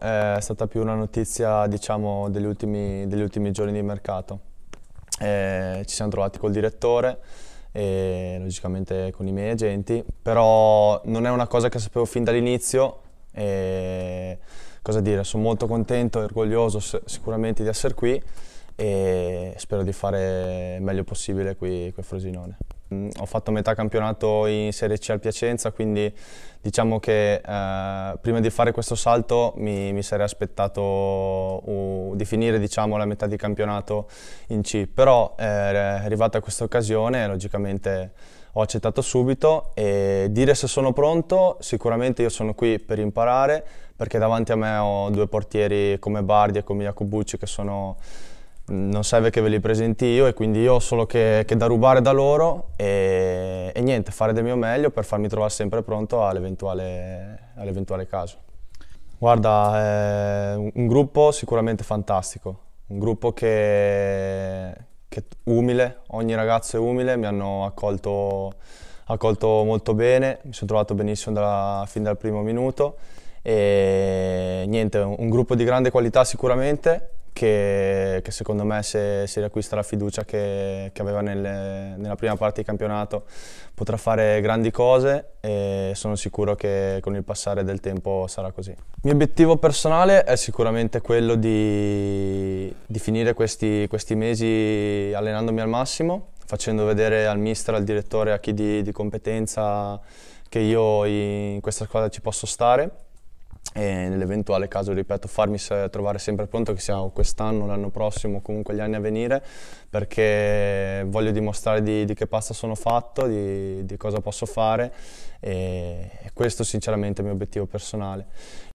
È stata più una notizia diciamo, degli, ultimi, degli ultimi giorni di mercato. Eh, ci siamo trovati col direttore e logicamente con i miei agenti, però non è una cosa che sapevo fin dall'inizio e cosa dire, sono molto contento e orgoglioso sicuramente di essere qui e spero di fare il meglio possibile qui, qui a Frosinone. Ho fatto metà campionato in Serie C al Piacenza, quindi diciamo che eh, prima di fare questo salto mi, mi sarei aspettato uh, di finire diciamo, la metà di campionato in C, però eh, è arrivata questa occasione logicamente ho accettato subito e dire se sono pronto, sicuramente io sono qui per imparare perché davanti a me ho due portieri come Bardi e come Jacobucci che sono non serve che ve li presenti io e quindi io ho solo che, che da rubare da loro e, e, niente, fare del mio meglio per farmi trovare sempre pronto all'eventuale, all caso. Guarda, eh, un gruppo sicuramente fantastico, un gruppo che, che umile, ogni ragazzo è umile, mi hanno accolto, accolto molto bene, mi sono trovato benissimo dalla, fin dal primo minuto e niente, un, un gruppo di grande qualità sicuramente che, che, secondo me se si riacquista la fiducia che, che aveva nel, nella prima parte di campionato potrà fare grandi cose e sono sicuro che con il passare del tempo sarà così. Il mio obiettivo personale è sicuramente quello di, di finire questi, questi mesi allenandomi al massimo, facendo vedere al mister, al direttore, a chi di, di competenza che io in questa squadra ci posso stare e nell'eventuale caso, ripeto, farmi trovare sempre pronto, che sia quest'anno, l'anno prossimo, comunque gli anni a venire, perché voglio dimostrare di, di che pasta sono fatto, di, di cosa posso fare e, e questo sinceramente è il mio obiettivo personale.